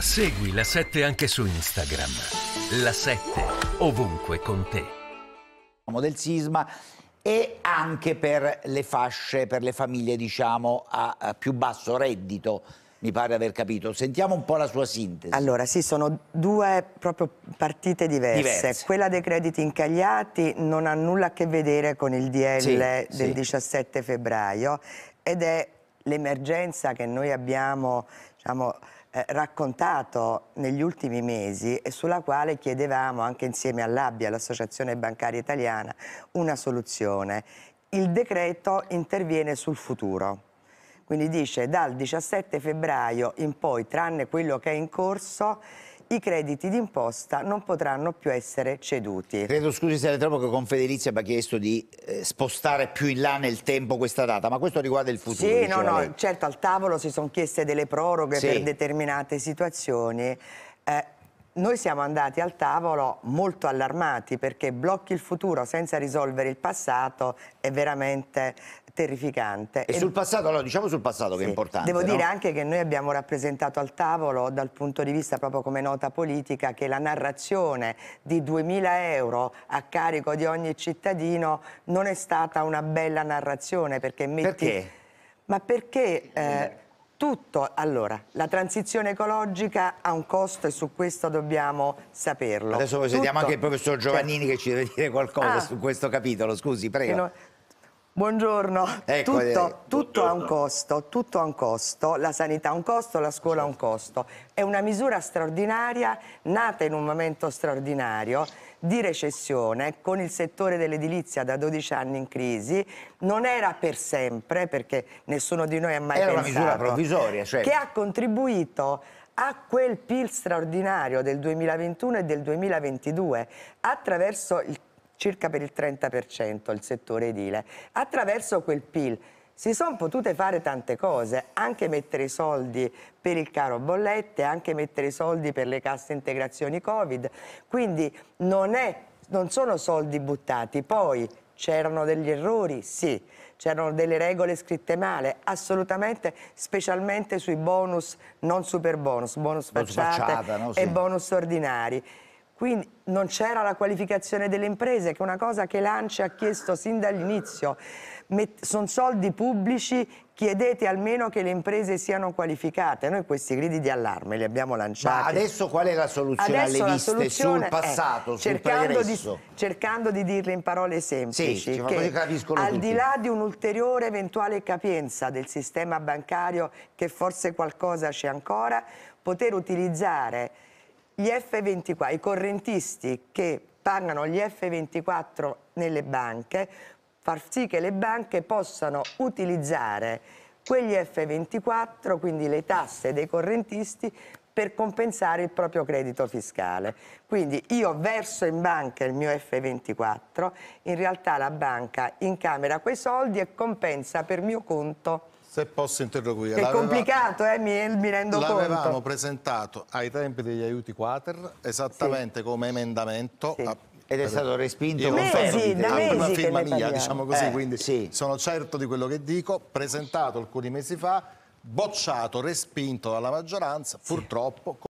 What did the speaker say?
Segui la 7 anche su Instagram. La 7 ovunque con te. Del sisma e anche per le fasce, per le famiglie diciamo a, a più basso reddito mi pare aver capito. Sentiamo un po' la sua sintesi. Allora, sì, sono due proprio partite diverse. diverse. Quella dei crediti incagliati non ha nulla a che vedere con il DL sì, del sì. 17 febbraio ed è l'emergenza che noi abbiamo, diciamo, eh, raccontato negli ultimi mesi e sulla quale chiedevamo anche insieme all'ABBIA, all'Associazione Bancaria Italiana, una soluzione. Il decreto interviene sul futuro. Quindi dice dal 17 febbraio in poi, tranne quello che è in corso, i crediti d'imposta non potranno più essere ceduti. Credo, scusi se troppo, che Confederizia abbia chiesto di eh, spostare più in là nel tempo questa data, ma questo riguarda il futuro. Sì, no, no, lei. certo al tavolo si sono chieste delle proroghe sì. per determinate situazioni. Eh, noi siamo andati al tavolo molto allarmati perché blocchi il futuro senza risolvere il passato è veramente terrificante. E, e sul passato, allora diciamo sul passato sì. che è importante. Devo no? dire anche che noi abbiamo rappresentato al tavolo, dal punto di vista proprio come nota politica, che la narrazione di 2.000 euro a carico di ogni cittadino non è stata una bella narrazione perché metti... Perché? Ma perché... Eh, tutto, allora, la transizione ecologica ha un costo e su questo dobbiamo saperlo. Adesso poi sentiamo anche il professor Giovannini certo. che ci deve dire qualcosa ah. su questo capitolo, scusi, prego. Buongiorno. Ecco, tutto, eh, tutto ha un costo, tutto ha un costo, la sanità ha un costo, la scuola ha un certo. costo. È una misura straordinaria, nata in un momento straordinario di recessione, con il settore dell'edilizia da 12 anni in crisi, non era per sempre, perché nessuno di noi ha mai era pensato. Era una misura provvisoria, cioè... Che ha contribuito a quel PIL straordinario del 2021 e del 2022 attraverso il circa per il 30% il settore edile. Attraverso quel PIL si sono potute fare tante cose, anche mettere i soldi per il caro bollette, anche mettere i soldi per le casse integrazioni Covid, quindi non, è, non sono soldi buttati. Poi c'erano degli errori, sì, c'erano delle regole scritte male, assolutamente, specialmente sui bonus, non super bonus, bonus facciate bonus facciata, no? sì. e bonus ordinari. Quindi non c'era la qualificazione delle imprese, che è una cosa che Lance ha chiesto sin dall'inizio. Sono soldi pubblici, chiedete almeno che le imprese siano qualificate. Noi questi gridi di allarme li abbiamo lanciati. Ma adesso qual è la soluzione adesso alle viste sul passato, sul pregresso? Di, cercando di dirle in parole semplici, sì, cioè, che al tutti. di là di un'ulteriore eventuale capienza del sistema bancario, che forse qualcosa c'è ancora, poter utilizzare gli F24, i correntisti che pagano gli F24 nelle banche, far sì che le banche possano utilizzare quegli F24, quindi le tasse dei correntisti, per compensare il proprio credito fiscale. Quindi io verso in banca il mio F24, in realtà la banca incamera quei soldi e compensa per mio conto se posso interloquire. è complicato, eh, mi, mi rendo conto. L'avevamo presentato ai tempi degli aiuti quater, esattamente sì. come emendamento. Sì. A, ed è stato respinto con mesi, da mesi una firma mia, diciamo così, eh, quindi sì. sono certo di quello che dico, presentato alcuni mesi fa, bocciato, respinto dalla maggioranza, purtroppo.